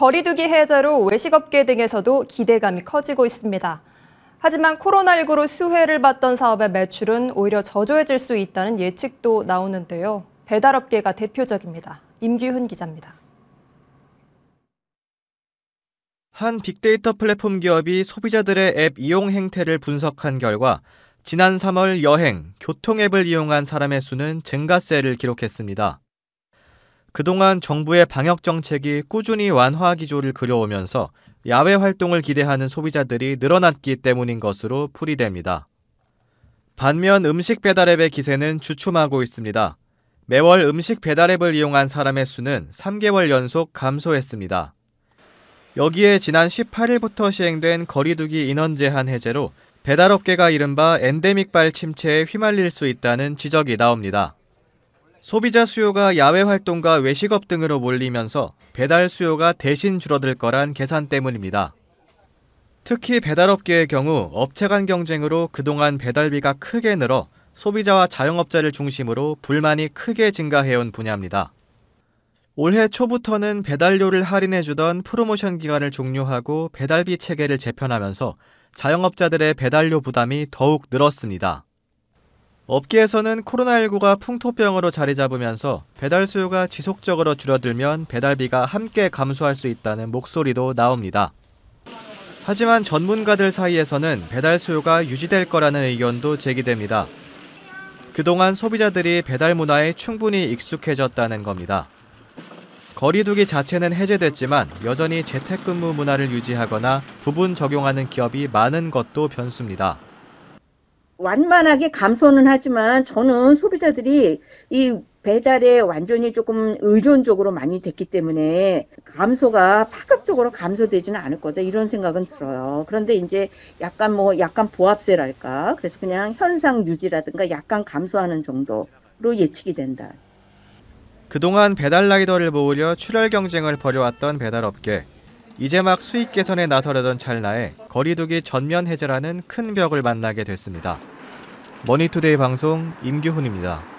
거리두기 해제로 외식업계 등에서도 기대감이 커지고 있습니다. 하지만 코로나19로 수혜를 받던 사업의 매출은 오히려 저조해질 수 있다는 예측도 나오는데요. 배달업계가 대표적입니다. 임규훈 기자입니다. 한 빅데이터 플랫폼 기업이 소비자들의 앱 이용 행태를 분석한 결과 지난 3월 여행, 교통 앱을 이용한 사람의 수는 증가세를 기록했습니다. 그동안 정부의 방역 정책이 꾸준히 완화 기조를 그려오면서 야외 활동을 기대하는 소비자들이 늘어났기 때문인 것으로 풀이됩니다. 반면 음식 배달앱의 기세는 주춤하고 있습니다. 매월 음식 배달앱을 이용한 사람의 수는 3개월 연속 감소했습니다. 여기에 지난 18일부터 시행된 거리두기 인원 제한 해제로 배달업계가 이른바 엔데믹발 침체에 휘말릴 수 있다는 지적이 나옵니다. 소비자 수요가 야외 활동과 외식업 등으로 몰리면서 배달 수요가 대신 줄어들 거란 계산 때문입니다. 특히 배달업계의 경우 업체 간 경쟁으로 그동안 배달비가 크게 늘어 소비자와 자영업자를 중심으로 불만이 크게 증가해온 분야입니다. 올해 초부터는 배달료를 할인해주던 프로모션 기간을 종료하고 배달비 체계를 재편하면서 자영업자들의 배달료 부담이 더욱 늘었습니다. 업계에서는 코로나19가 풍토병으로 자리 잡으면서 배달 수요가 지속적으로 줄어들면 배달비가 함께 감소할 수 있다는 목소리도 나옵니다. 하지만 전문가들 사이에서는 배달 수요가 유지될 거라는 의견도 제기됩니다. 그동안 소비자들이 배달 문화에 충분히 익숙해졌다는 겁니다. 거리두기 자체는 해제됐지만 여전히 재택근무 문화를 유지하거나 부분 적용하는 기업이 많은 것도 변수입니다. 완만하게 감소는 하지만 저는 소비자들이 이 배달에 완전히 조금 의존적으로 많이 됐기 때문에 감소가 파급적으로 감소되지는 않을 거다 이런 생각은 들어요. 그런데 이제 약간 뭐 약간 보합세랄까 그래서 그냥 현상 유지라든가 약간 감소하는 정도로 예측이 된다. 그동안 배달 라이더를 모으려 출혈 경쟁을 벌여왔던 배달업계. 이제 막 수익 개선에 나서려던 찰나에 거리두기 전면 해제라는 큰 벽을 만나게 됐습니다. 머니투데이 방송 임규훈입니다.